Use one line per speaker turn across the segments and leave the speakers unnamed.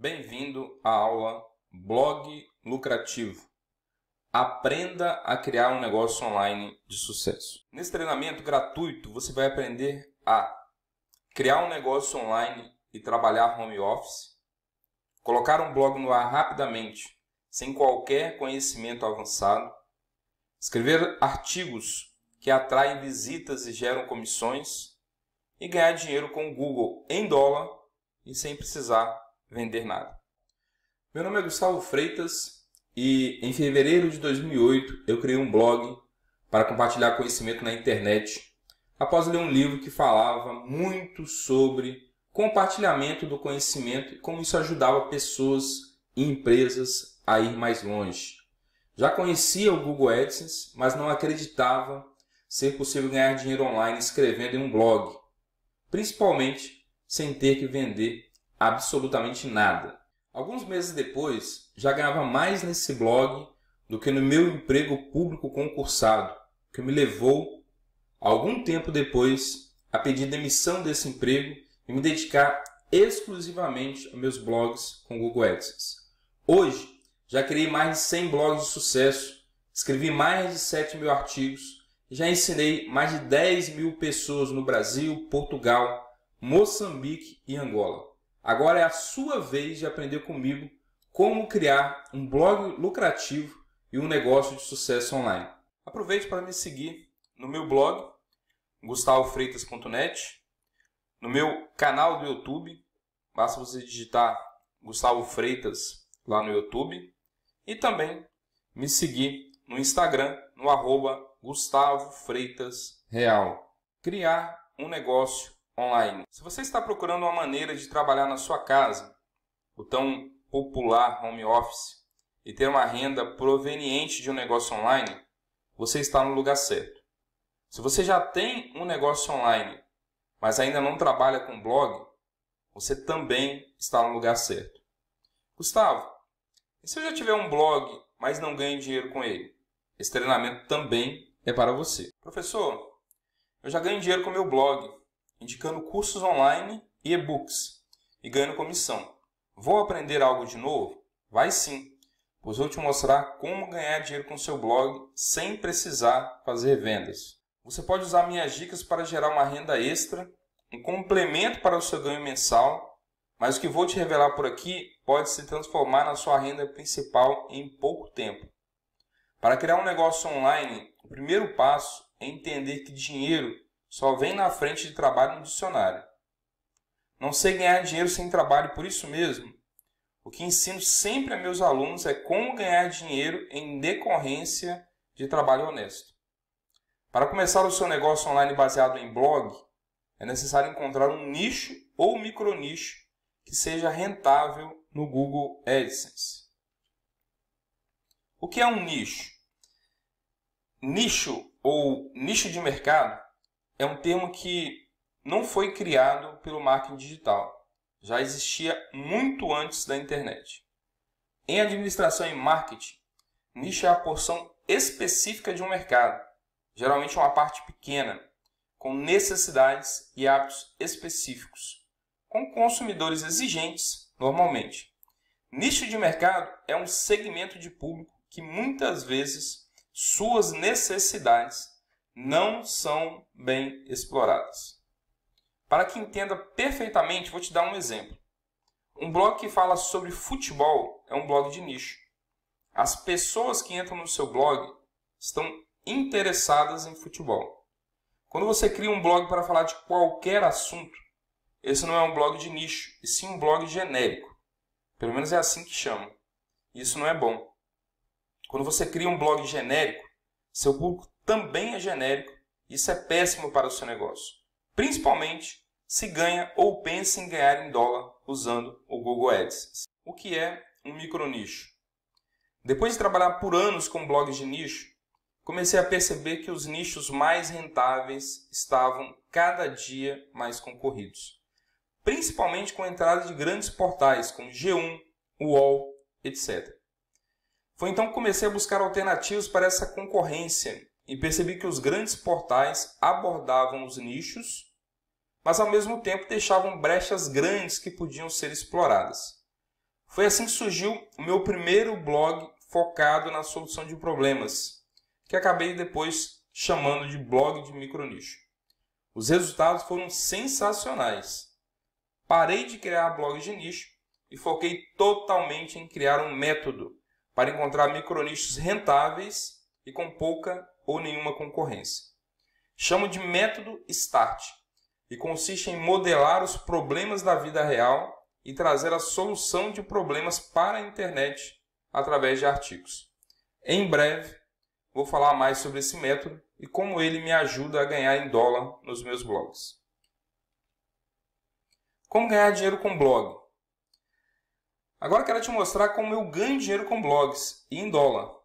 Bem-vindo à aula Blog Lucrativo. Aprenda a criar um negócio online de sucesso. Nesse treinamento gratuito, você vai aprender a criar um negócio online e trabalhar home office, colocar um blog no ar rapidamente, sem qualquer conhecimento avançado, escrever artigos que atraem visitas e geram comissões e ganhar dinheiro com o Google em dólar e sem precisar vender nada. Meu nome é Gustavo Freitas e em fevereiro de 2008 eu criei um blog para compartilhar conhecimento na internet após ler um livro que falava muito sobre compartilhamento do conhecimento e como isso ajudava pessoas e empresas a ir mais longe. Já conhecia o Google AdSense, mas não acreditava ser possível ganhar dinheiro online escrevendo em um blog, principalmente sem ter que vender absolutamente nada. Alguns meses depois, já ganhava mais nesse blog do que no meu emprego público concursado, que me levou, algum tempo depois, a pedir demissão desse emprego e me dedicar exclusivamente a meus blogs com Google AdSense. Hoje, já criei mais de 100 blogs de sucesso, escrevi mais de 7 mil artigos, já ensinei mais de 10 mil pessoas no Brasil, Portugal, Moçambique e Angola. Agora é a sua vez de aprender comigo como criar um blog lucrativo e um negócio de sucesso online. Aproveite para me seguir no meu blog gustavofreitas.net, no meu canal do YouTube, basta você digitar Gustavo Freitas lá no YouTube e também me seguir no Instagram no arroba Gustavo Freitas Real. Criar um negócio online. Se você está procurando uma maneira de trabalhar na sua casa, o tão popular home office, e ter uma renda proveniente de um negócio online, você está no lugar certo. Se você já tem um negócio online, mas ainda não trabalha com blog, você também está no lugar certo. Gustavo, e se eu já tiver um blog, mas não ganho dinheiro com ele? Esse treinamento também é para você. Professor, eu já ganho dinheiro com meu blog, indicando cursos online e e-books e ganhando comissão. Vou aprender algo de novo? Vai sim, pois vou te mostrar como ganhar dinheiro com seu blog sem precisar fazer vendas. Você pode usar minhas dicas para gerar uma renda extra, um complemento para o seu ganho mensal, mas o que vou te revelar por aqui pode se transformar na sua renda principal em pouco tempo. Para criar um negócio online, o primeiro passo é entender que dinheiro só vem na frente de trabalho no dicionário. Não sei ganhar dinheiro sem trabalho, por isso mesmo. O que ensino sempre a meus alunos é como ganhar dinheiro em decorrência de trabalho honesto. Para começar o seu negócio online baseado em blog, é necessário encontrar um nicho ou micronicho que seja rentável no Google AdSense. O que é um nicho? Nicho ou nicho de mercado é um termo que não foi criado pelo marketing digital. Já existia muito antes da internet. Em administração e marketing, nicho é a porção específica de um mercado, geralmente uma parte pequena, com necessidades e hábitos específicos, com consumidores exigentes, normalmente. Nicho de mercado é um segmento de público que muitas vezes suas necessidades não são bem exploradas. Para que entenda perfeitamente, vou te dar um exemplo. Um blog que fala sobre futebol é um blog de nicho. As pessoas que entram no seu blog estão interessadas em futebol. Quando você cria um blog para falar de qualquer assunto, esse não é um blog de nicho, e sim um blog genérico. Pelo menos é assim que chamam. Isso não é bom. Quando você cria um blog genérico, seu público também é genérico. Isso é péssimo para o seu negócio, principalmente se ganha ou pensa em ganhar em dólar usando o Google Ads. O que é um micronicho? Depois de trabalhar por anos com blogs de nicho, comecei a perceber que os nichos mais rentáveis estavam cada dia mais concorridos, principalmente com a entrada de grandes portais como G1, UOL, etc. Foi então que comecei a buscar alternativas para essa concorrência e percebi que os grandes portais abordavam os nichos, mas ao mesmo tempo deixavam brechas grandes que podiam ser exploradas. Foi assim que surgiu o meu primeiro blog focado na solução de problemas, que acabei depois chamando de blog de micronicho. Os resultados foram sensacionais. Parei de criar blogs de nicho e foquei totalmente em criar um método para encontrar micronichos rentáveis e com pouca ou nenhuma concorrência. Chamo de método START e consiste em modelar os problemas da vida real e trazer a solução de problemas para a internet através de artigos. Em breve, vou falar mais sobre esse método e como ele me ajuda a ganhar em dólar nos meus blogs. Como ganhar dinheiro com blog? Agora quero te mostrar como eu ganho dinheiro com blogs e em dólar.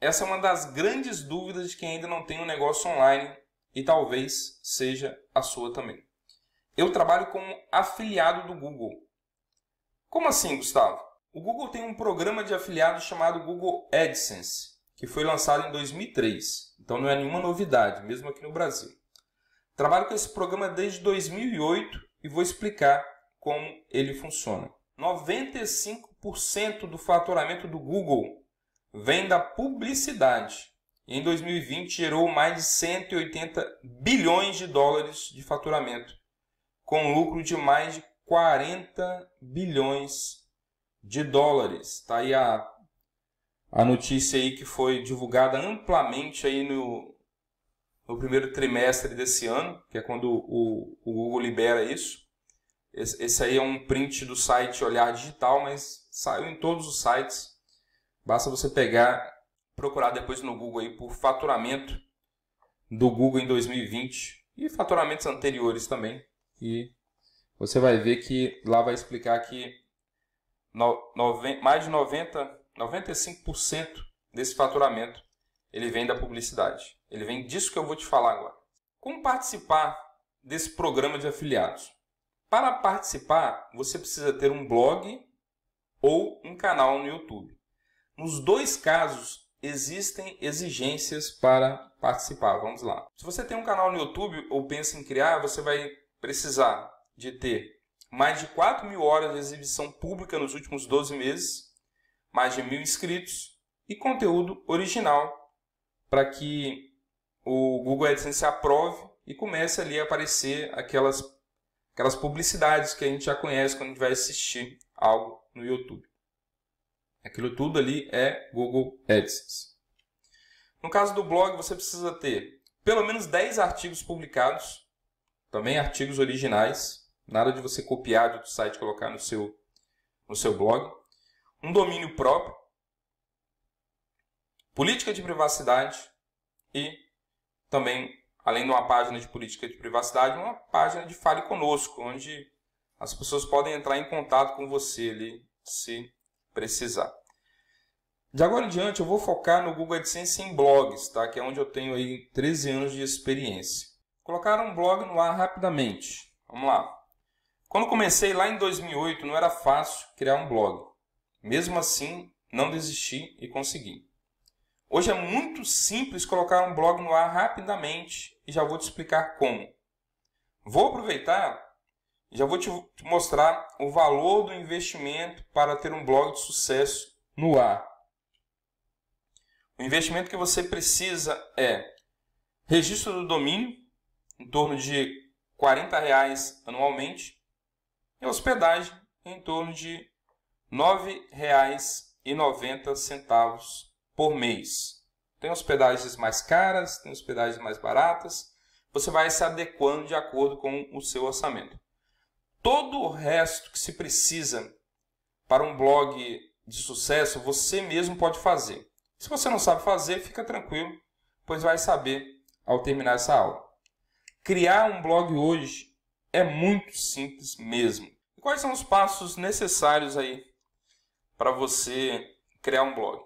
Essa é uma das grandes dúvidas de quem ainda não tem um negócio online e talvez seja a sua também. Eu trabalho como afiliado do Google. Como assim, Gustavo? O Google tem um programa de afiliado chamado Google AdSense, que foi lançado em 2003, então não é nenhuma novidade, mesmo aqui no Brasil. Trabalho com esse programa desde 2008 e vou explicar como ele funciona. 95% do faturamento do Google vem da publicidade. E em 2020 gerou mais de 180 bilhões de dólares de faturamento, com lucro de mais de 40 bilhões de dólares. Tá aí a, a notícia aí que foi divulgada amplamente aí no, no primeiro trimestre desse ano, que é quando o, o Google libera isso. Esse, esse aí é um print do site Olhar Digital, mas saiu em todos os sites Basta você pegar, procurar depois no Google aí por faturamento do Google em 2020 e faturamentos anteriores também. E você vai ver que lá vai explicar que mais de 90, 95% desse faturamento ele vem da publicidade. Ele vem disso que eu vou te falar agora. Como participar desse programa de afiliados? Para participar, você precisa ter um blog ou um canal no YouTube. Nos dois casos, existem exigências para participar. Vamos lá. Se você tem um canal no YouTube ou pensa em criar, você vai precisar de ter mais de 4 mil horas de exibição pública nos últimos 12 meses, mais de mil inscritos e conteúdo original para que o Google AdSense aprove e comece ali a aparecer aquelas, aquelas publicidades que a gente já conhece quando a gente vai assistir algo no YouTube. Aquilo tudo ali é Google AdSense. No caso do blog, você precisa ter pelo menos 10 artigos publicados, também artigos originais, nada de você copiar de outro site e colocar no seu, no seu blog. Um domínio próprio, política de privacidade e também, além de uma página de política de privacidade, uma página de Fale Conosco, onde as pessoas podem entrar em contato com você ali se precisar. De agora em diante eu vou focar no Google AdSense em blogs, tá? que é onde eu tenho aí 13 anos de experiência. Colocar um blog no ar rapidamente. Vamos lá. Quando comecei lá em 2008 não era fácil criar um blog. Mesmo assim, não desisti e consegui. Hoje é muito simples colocar um blog no ar rapidamente e já vou te explicar como. Vou aproveitar e já vou te mostrar o valor do investimento para ter um blog de sucesso no ar. O investimento que você precisa é registro do domínio, em torno de R$ reais anualmente, e hospedagem em torno de R$ 9,90 por mês. Tem hospedagens mais caras, tem hospedagens mais baratas. Você vai se adequando de acordo com o seu orçamento. Todo o resto que se precisa para um blog de sucesso, você mesmo pode fazer. Se você não sabe fazer, fica tranquilo, pois vai saber ao terminar essa aula. Criar um blog hoje é muito simples mesmo. E quais são os passos necessários aí para você criar um blog?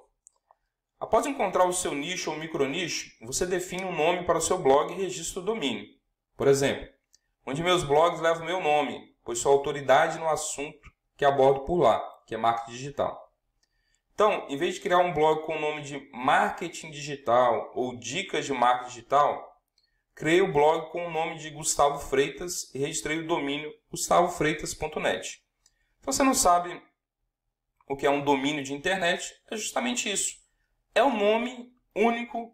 Após encontrar o seu nicho ou micronicho, você define um nome para o seu blog e registra o domínio. Por exemplo, um de meus blogs leva o meu nome, pois sou autoridade no assunto que abordo por lá, que é marketing digital. Então, em vez de criar um blog com o nome de Marketing Digital ou Dicas de Marketing Digital, criei o blog com o nome de Gustavo Freitas e registrei o domínio gustavofreitas.net. Se então, você não sabe o que é um domínio de internet? É justamente isso. É o nome único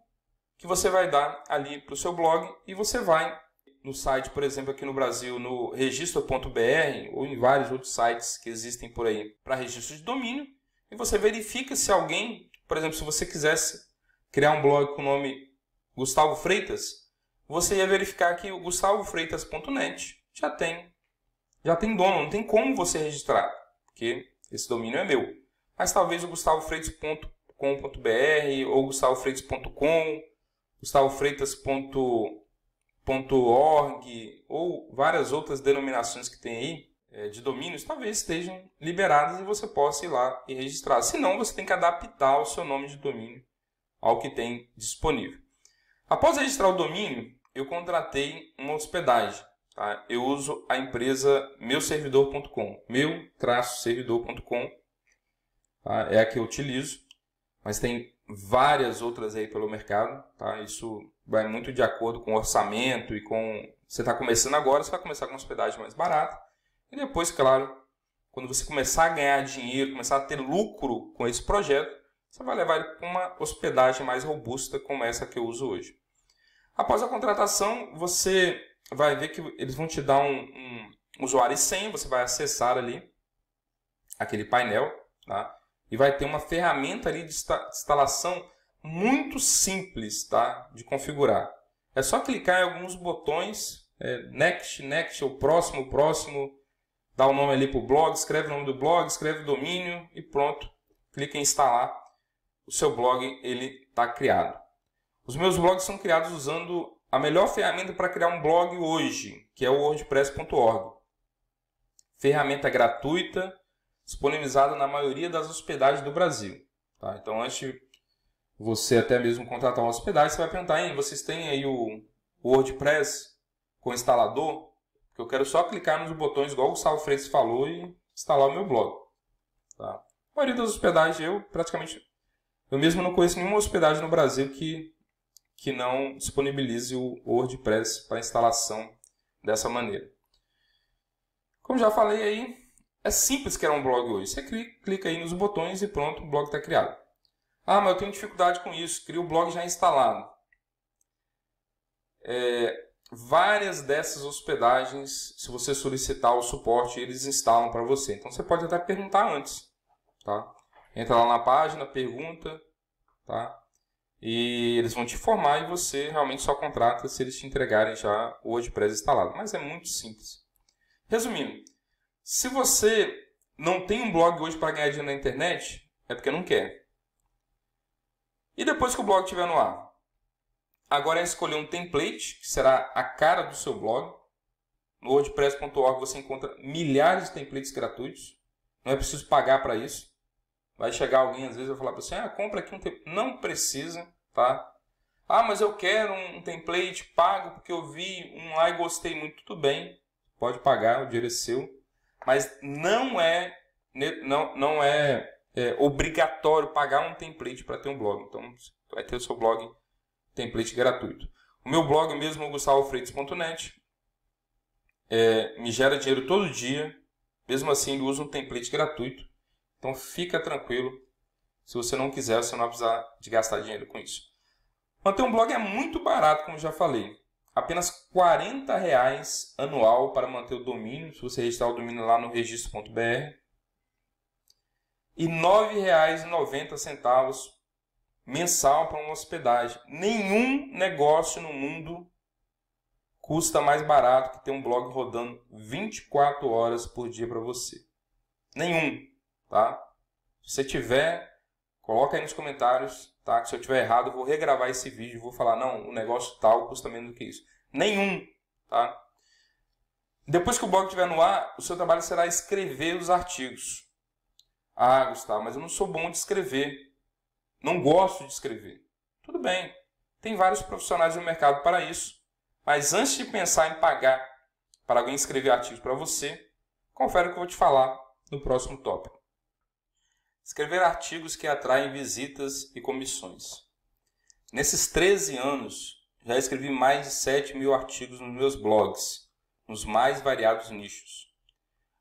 que você vai dar ali para o seu blog e você vai no site, por exemplo, aqui no Brasil, no registro.br ou em vários outros sites que existem por aí para registro de domínio e você verifica se alguém, por exemplo, se você quisesse criar um blog com o nome Gustavo Freitas, você ia verificar que o gustavofreitas.net já tem, já tem dono, não tem como você registrar, porque esse domínio é meu. Mas talvez o gustavofreitas.com.br ou gustavofreitas.com, gustavofreitas.org ou várias outras denominações que tem aí, é, de domínios talvez estejam liberadas e você possa ir lá e registrar. Se não, você tem que adaptar o seu nome de domínio ao que tem disponível. Após registrar o domínio, eu contratei uma hospedagem. Tá? Eu uso a empresa meuservidor.com, meu-servidor.com tá? é a que eu utilizo, mas tem várias outras aí pelo mercado. Tá? Isso vai muito de acordo com o orçamento e com... Você está começando agora, você vai começar com uma hospedagem mais barata e depois, claro, quando você começar a ganhar dinheiro, começar a ter lucro com esse projeto, você vai levar ele para uma hospedagem mais robusta como essa que eu uso hoje. Após a contratação, você vai ver que eles vão te dar um, um usuário e senha, você vai acessar ali aquele painel, tá? E vai ter uma ferramenta ali de instalação muito simples, tá? De configurar. É só clicar em alguns botões, é, next, next, o próximo, o próximo, dá o um nome ali para o blog, escreve o nome do blog, escreve o domínio e pronto. Clica em instalar, o seu blog ele está criado. Os meus blogs são criados usando a melhor ferramenta para criar um blog hoje, que é o wordpress.org. Ferramenta gratuita, disponibilizada na maioria das hospedagens do Brasil. Tá? Então, antes de você até mesmo contratar uma hospedagem, você vai perguntar, hein, vocês têm aí o WordPress com instalador? que eu quero só clicar nos botões, igual o Gustavo Freitas falou, e instalar o meu blog. Tá? A maioria das hospedagens, eu praticamente... Eu mesmo não conheço nenhuma hospedagem no Brasil que, que não disponibilize o WordPress para instalação dessa maneira. Como já falei aí, é simples criar um blog hoje. Você clica, clica aí nos botões e pronto, o blog está criado. Ah, mas eu tenho dificuldade com isso, crio o blog já instalado. É, várias dessas hospedagens, se você solicitar o suporte, eles instalam para você. Então você pode até perguntar antes, tá? Entra lá na página, pergunta, tá? E eles vão te informar e você realmente só contrata se eles te entregarem já o WordPress instalado. Mas é muito simples. Resumindo, se você não tem um blog hoje para ganhar dinheiro na internet, é porque não quer. E depois que o blog estiver no ar, Agora é escolher um template, que será a cara do seu blog. No wordpress.org você encontra milhares de templates gratuitos. Não é preciso pagar para isso. Vai chegar alguém às vezes vai falar para você: "Ah, compra aqui um template". Não precisa, tá? Ah, mas eu quero um template pago porque eu vi um lá e gostei muito, tudo bem. Pode pagar, o dinheiro é seu, mas não é não, não é, é obrigatório pagar um template para ter um blog. Então, vai ter o seu blog template gratuito. O meu blog mesmo, gustavofreitas.net, é, me gera dinheiro todo dia, mesmo assim ele usa um template gratuito, então fica tranquilo, se você não quiser, você não vai precisar de gastar dinheiro com isso. Manter um blog é muito barato, como já falei. Apenas R$ reais anual para manter o domínio, se você registrar o domínio lá no registro.br. E R$ 9,90 mensal para uma hospedagem. Nenhum negócio no mundo custa mais barato que ter um blog rodando 24 horas por dia para você. Nenhum, tá? Se você tiver, coloca aí nos comentários, tá? Que se eu tiver errado, eu vou regravar esse vídeo, e vou falar, não, o negócio tal custa menos do que isso. Nenhum, tá? Depois que o blog estiver no ar, o seu trabalho será escrever os artigos. Ah, Gustavo, mas eu não sou bom de escrever não gosto de escrever. Tudo bem, tem vários profissionais no mercado para isso. Mas antes de pensar em pagar para alguém escrever artigos para você, confere o que eu vou te falar no próximo tópico. Escrever artigos que atraem visitas e comissões. Nesses 13 anos, já escrevi mais de 7 mil artigos nos meus blogs, nos mais variados nichos.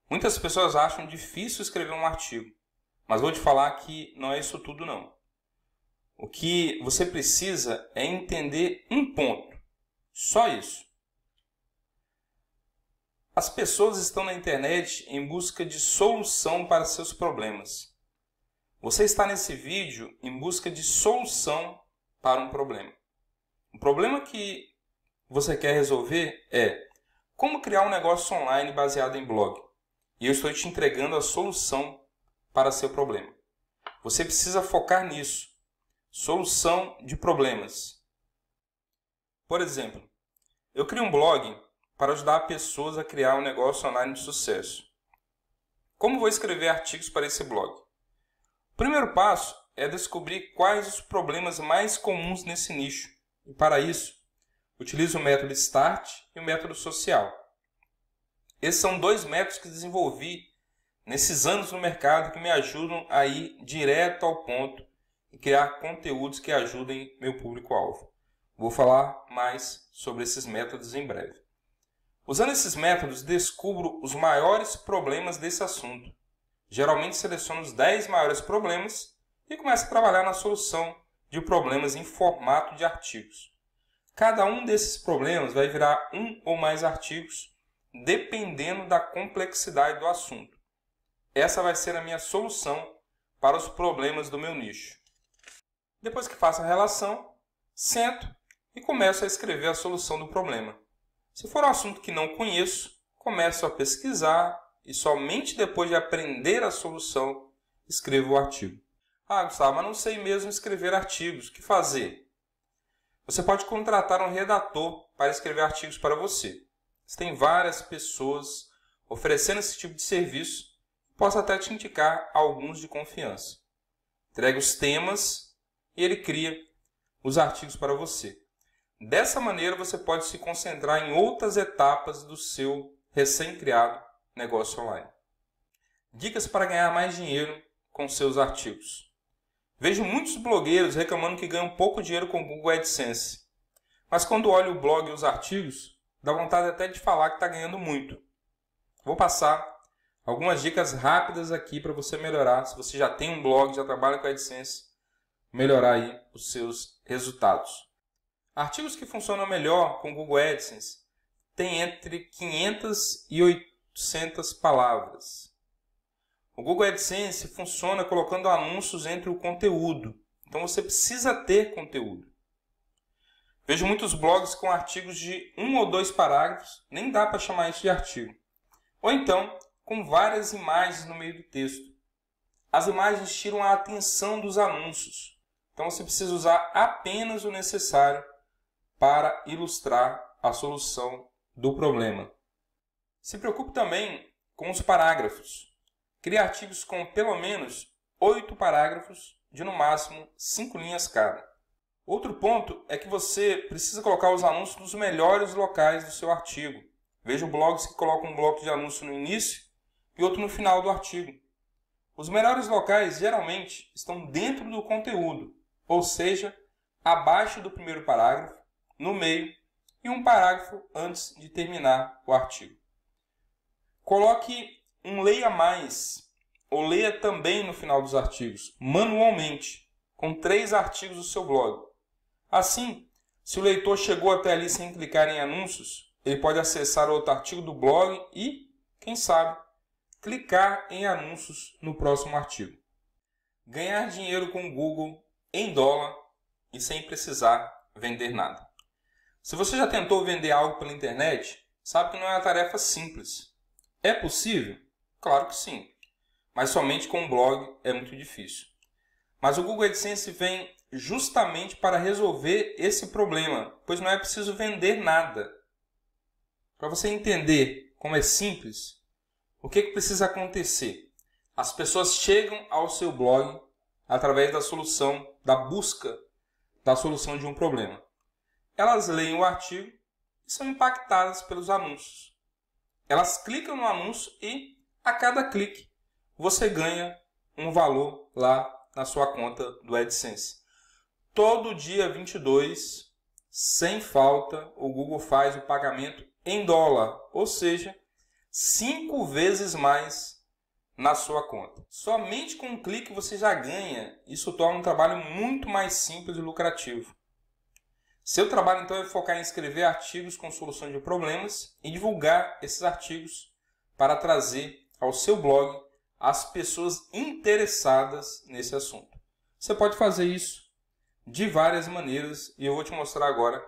Muitas pessoas acham difícil escrever um artigo, mas vou te falar que não é isso tudo não. O que você precisa é entender um ponto. Só isso. As pessoas estão na internet em busca de solução para seus problemas. Você está nesse vídeo em busca de solução para um problema. O problema que você quer resolver é como criar um negócio online baseado em blog. E eu estou te entregando a solução para seu problema. Você precisa focar nisso Solução de problemas. Por exemplo, eu crio um blog para ajudar pessoas a criar um negócio online de sucesso. Como vou escrever artigos para esse blog? O primeiro passo é descobrir quais os problemas mais comuns nesse nicho. E para isso, utilizo o método START e o método social. Esses são dois métodos que desenvolvi nesses anos no mercado que me ajudam a ir direto ao ponto criar conteúdos que ajudem meu público-alvo. Vou falar mais sobre esses métodos em breve. Usando esses métodos, descubro os maiores problemas desse assunto. Geralmente seleciono os 10 maiores problemas e começo a trabalhar na solução de problemas em formato de artigos. Cada um desses problemas vai virar um ou mais artigos, dependendo da complexidade do assunto. Essa vai ser a minha solução para os problemas do meu nicho. Depois que faço a relação, sento e começo a escrever a solução do problema. Se for um assunto que não conheço, começo a pesquisar e somente depois de aprender a solução escrevo o artigo. Ah, Gustavo, mas não sei mesmo escrever artigos. O que fazer? Você pode contratar um redator para escrever artigos para você. Você tem várias pessoas oferecendo esse tipo de serviço. Posso até te indicar alguns de confiança. Entregue os temas e ele cria os artigos para você. Dessa maneira, você pode se concentrar em outras etapas do seu recém-criado negócio online. Dicas para ganhar mais dinheiro com seus artigos. Vejo muitos blogueiros reclamando que ganham pouco dinheiro com o Google AdSense. Mas quando olho o blog e os artigos, dá vontade até de falar que está ganhando muito. Vou passar algumas dicas rápidas aqui para você melhorar. Se você já tem um blog, já trabalha com AdSense, melhorar aí os seus resultados. Artigos que funcionam melhor com Google AdSense têm entre 500 e 800 palavras. O Google AdSense funciona colocando anúncios entre o conteúdo, então você precisa ter conteúdo. Vejo muitos blogs com artigos de um ou dois parágrafos, nem dá para chamar isso de artigo. Ou então, com várias imagens no meio do texto. As imagens tiram a atenção dos anúncios. Então você precisa usar apenas o necessário para ilustrar a solução do problema. Se preocupe também com os parágrafos. Crie artigos com pelo menos oito parágrafos, de no máximo cinco linhas cada. Outro ponto é que você precisa colocar os anúncios nos melhores locais do seu artigo. Veja blogs que colocam um bloco de anúncio no início e outro no final do artigo. Os melhores locais geralmente estão dentro do conteúdo ou seja, abaixo do primeiro parágrafo, no meio e um parágrafo antes de terminar o artigo. Coloque um leia mais ou leia também no final dos artigos, manualmente, com três artigos do seu blog. Assim, se o leitor chegou até ali sem clicar em anúncios, ele pode acessar outro artigo do blog e, quem sabe, clicar em anúncios no próximo artigo. Ganhar dinheiro com o Google em dólar e sem precisar vender nada. Se você já tentou vender algo pela internet, sabe que não é uma tarefa simples. É possível? Claro que sim, mas somente com um blog é muito difícil. Mas o Google AdSense vem justamente para resolver esse problema, pois não é preciso vender nada. Para você entender como é simples, o que, que precisa acontecer? As pessoas chegam ao seu blog através da solução da busca da solução de um problema. Elas leem o artigo e são impactadas pelos anúncios. Elas clicam no anúncio e, a cada clique, você ganha um valor lá na sua conta do AdSense. Todo dia 22, sem falta, o Google faz o pagamento em dólar, ou seja, cinco vezes mais na sua conta. Somente com um clique você já ganha. Isso torna um trabalho muito mais simples e lucrativo. Seu trabalho então é focar em escrever artigos com solução de problemas e divulgar esses artigos para trazer ao seu blog as pessoas interessadas nesse assunto. Você pode fazer isso de várias maneiras e eu vou te mostrar agora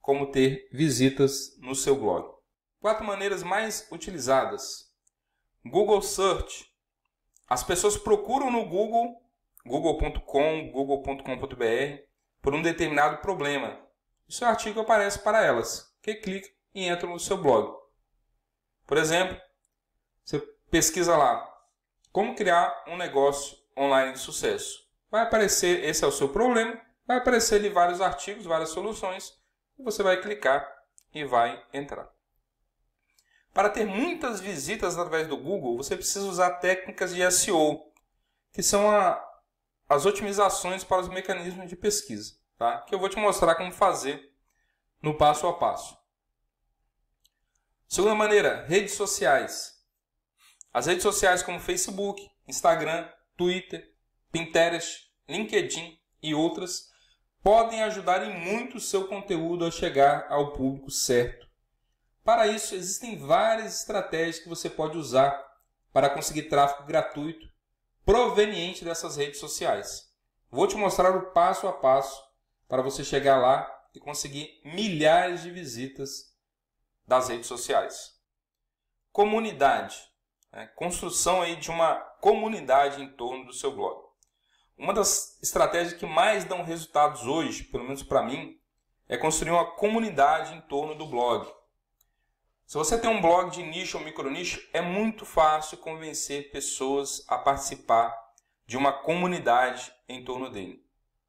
como ter visitas no seu blog. Quatro maneiras mais utilizadas: Google Search as pessoas procuram no Google, google.com, google.com.br, por um determinado problema. O seu artigo aparece para elas, que clicam e entram no seu blog. Por exemplo, você pesquisa lá como criar um negócio online de sucesso. Vai aparecer, esse é o seu problema, vai aparecer ali vários artigos, várias soluções, e você vai clicar e vai entrar. Para ter muitas visitas através do Google, você precisa usar técnicas de SEO, que são a, as otimizações para os mecanismos de pesquisa, tá? que eu vou te mostrar como fazer no passo a passo. Segunda maneira, redes sociais. As redes sociais como Facebook, Instagram, Twitter, Pinterest, LinkedIn e outras podem ajudar em muito o seu conteúdo a chegar ao público certo para isso, existem várias estratégias que você pode usar para conseguir tráfego gratuito proveniente dessas redes sociais. Vou te mostrar o passo a passo para você chegar lá e conseguir milhares de visitas das redes sociais. Comunidade. Né? Construção aí de uma comunidade em torno do seu blog. Uma das estratégias que mais dão resultados hoje, pelo menos para mim, é construir uma comunidade em torno do blog. Se você tem um blog de nicho ou micro nicho é muito fácil convencer pessoas a participar de uma comunidade em torno dele.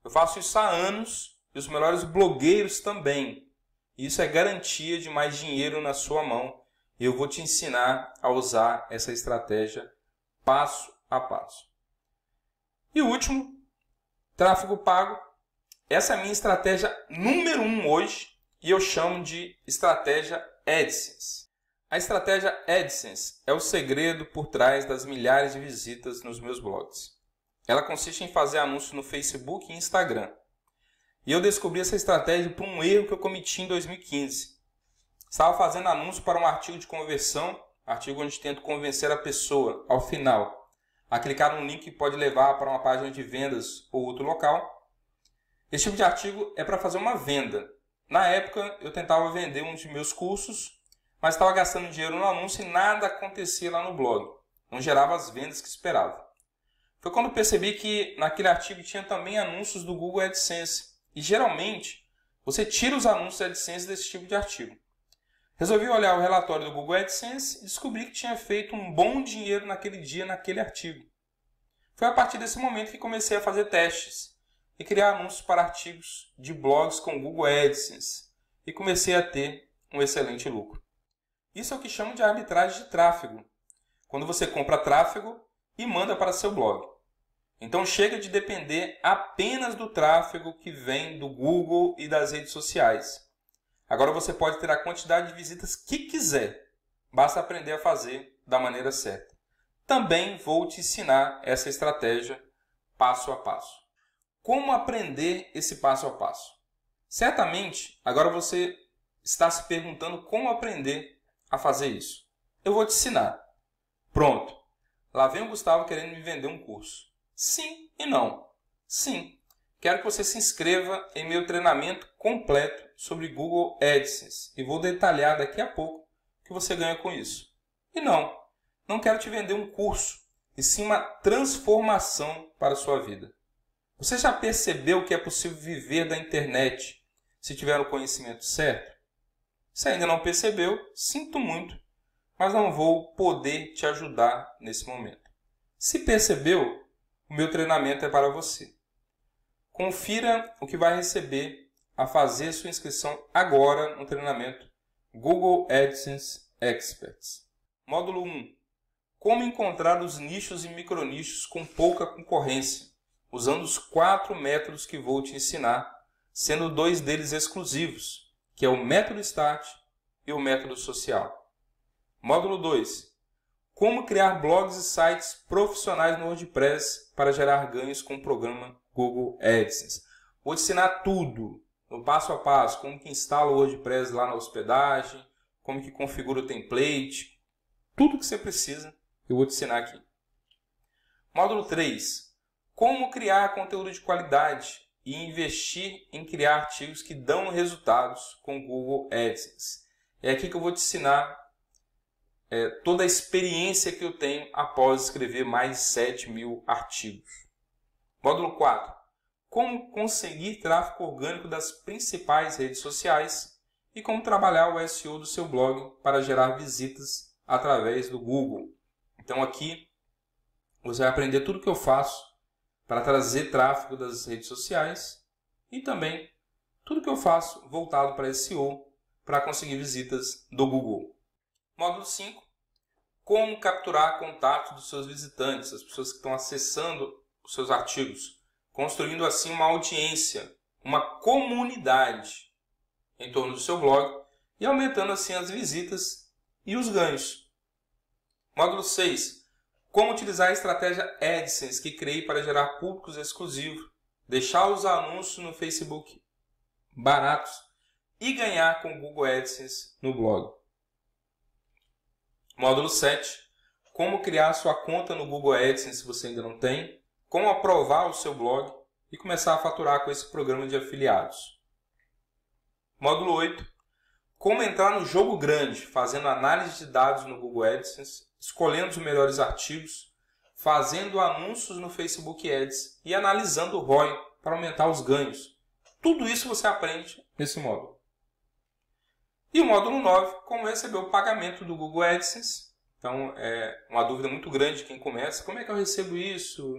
Eu faço isso há anos e os melhores blogueiros também. Isso é garantia de mais dinheiro na sua mão. E eu vou te ensinar a usar essa estratégia passo a passo. E o último, tráfego pago. Essa é a minha estratégia número um hoje e eu chamo de estratégia AdSense. A estratégia AdSense é o segredo por trás das milhares de visitas nos meus blogs. Ela consiste em fazer anúncios no Facebook e Instagram. E eu descobri essa estratégia por um erro que eu cometi em 2015. Estava fazendo anúncio para um artigo de conversão, artigo onde tento convencer a pessoa, ao final, a clicar num link que pode levar para uma página de vendas ou outro local. Esse tipo de artigo é para fazer uma venda, na época, eu tentava vender um de meus cursos, mas estava gastando dinheiro no anúncio e nada acontecia lá no blog. Não gerava as vendas que esperava. Foi quando percebi que naquele artigo tinha também anúncios do Google AdSense. E geralmente, você tira os anúncios AdSense desse tipo de artigo. Resolvi olhar o relatório do Google AdSense e descobri que tinha feito um bom dinheiro naquele dia, naquele artigo. Foi a partir desse momento que comecei a fazer testes e criar anúncios para artigos de blogs com Google AdSense e comecei a ter um excelente lucro. Isso é o que chamo de arbitragem de tráfego, quando você compra tráfego e manda para seu blog. Então chega de depender apenas do tráfego que vem do Google e das redes sociais. Agora você pode ter a quantidade de visitas que quiser, basta aprender a fazer da maneira certa. Também vou te ensinar essa estratégia passo a passo como aprender esse passo a passo. Certamente, agora você está se perguntando como aprender a fazer isso. Eu vou te ensinar. Pronto. Lá vem o Gustavo querendo me vender um curso. Sim e não. Sim. Quero que você se inscreva em meu treinamento completo sobre Google AdSense e vou detalhar daqui a pouco o que você ganha com isso. E não, não quero te vender um curso, e sim uma transformação para a sua vida. Você já percebeu que é possível viver da internet se tiver o conhecimento certo? Se ainda não percebeu, sinto muito, mas não vou poder te ajudar nesse momento. Se percebeu, o meu treinamento é para você. Confira o que vai receber a fazer sua inscrição agora no treinamento Google AdSense Experts. Módulo 1. Como encontrar os nichos e micronichos com pouca concorrência usando os quatro métodos que vou te ensinar, sendo dois deles exclusivos, que é o método START e o método social. Módulo 2. Como criar blogs e sites profissionais no WordPress para gerar ganhos com o programa Google AdSense. Vou te ensinar tudo, no passo a passo, como que instala o WordPress lá na hospedagem, como que configura o template, tudo que você precisa, eu vou te ensinar aqui. Módulo 3. Como criar conteúdo de qualidade e investir em criar artigos que dão resultados com o Google AdSense. É aqui que eu vou te ensinar é, toda a experiência que eu tenho após escrever mais de 7 mil artigos. Módulo 4. Como conseguir tráfego orgânico das principais redes sociais e como trabalhar o SEO do seu blog para gerar visitas através do Google. Então aqui você vai aprender tudo que eu faço para trazer tráfego das redes sociais e também tudo que eu faço voltado para SEO para conseguir visitas do Google. Módulo 5: Como capturar contato dos seus visitantes, as pessoas que estão acessando os seus artigos, construindo assim uma audiência, uma comunidade em torno do seu blog e aumentando assim as visitas e os ganhos. Módulo 6: como utilizar a estratégia AdSense que criei para gerar públicos exclusivos, deixar os anúncios no Facebook baratos e ganhar com o Google AdSense no blog. Módulo 7. Como criar sua conta no Google AdSense se você ainda não tem, como aprovar o seu blog e começar a faturar com esse programa de afiliados. Módulo 8. Como entrar no jogo grande fazendo análise de dados no Google AdSense escolhendo os melhores artigos, fazendo anúncios no Facebook Ads e analisando o ROI para aumentar os ganhos. Tudo isso você aprende nesse módulo. E o módulo 9, como receber o pagamento do Google AdSense. Então, é uma dúvida muito grande quem começa. Como é que eu recebo isso?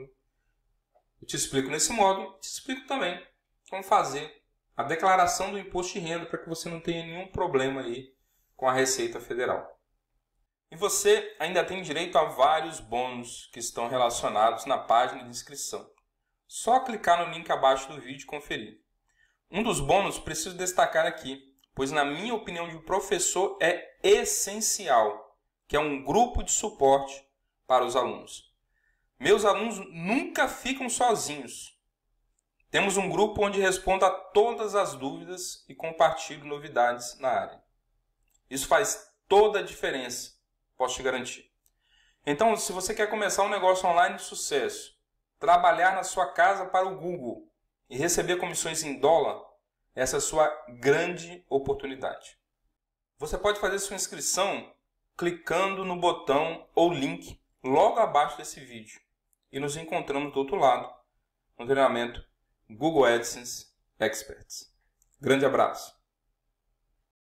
Eu te explico nesse módulo, te explico também como fazer a declaração do imposto de renda para que você não tenha nenhum problema aí com a Receita Federal. E você ainda tem direito a vários bônus que estão relacionados na página de inscrição. Só clicar no link abaixo do vídeo e conferir. Um dos bônus preciso destacar aqui, pois na minha opinião de professor é essencial, que é um grupo de suporte para os alunos. Meus alunos nunca ficam sozinhos. Temos um grupo onde respondo a todas as dúvidas e compartilho novidades na área. Isso faz toda a diferença Posso te garantir. Então, se você quer começar um negócio online de sucesso, trabalhar na sua casa para o Google e receber comissões em dólar, essa é a sua grande oportunidade. Você pode fazer sua inscrição clicando no botão ou link logo abaixo desse vídeo e nos encontramos do outro lado no treinamento Google AdSense Experts. Grande abraço!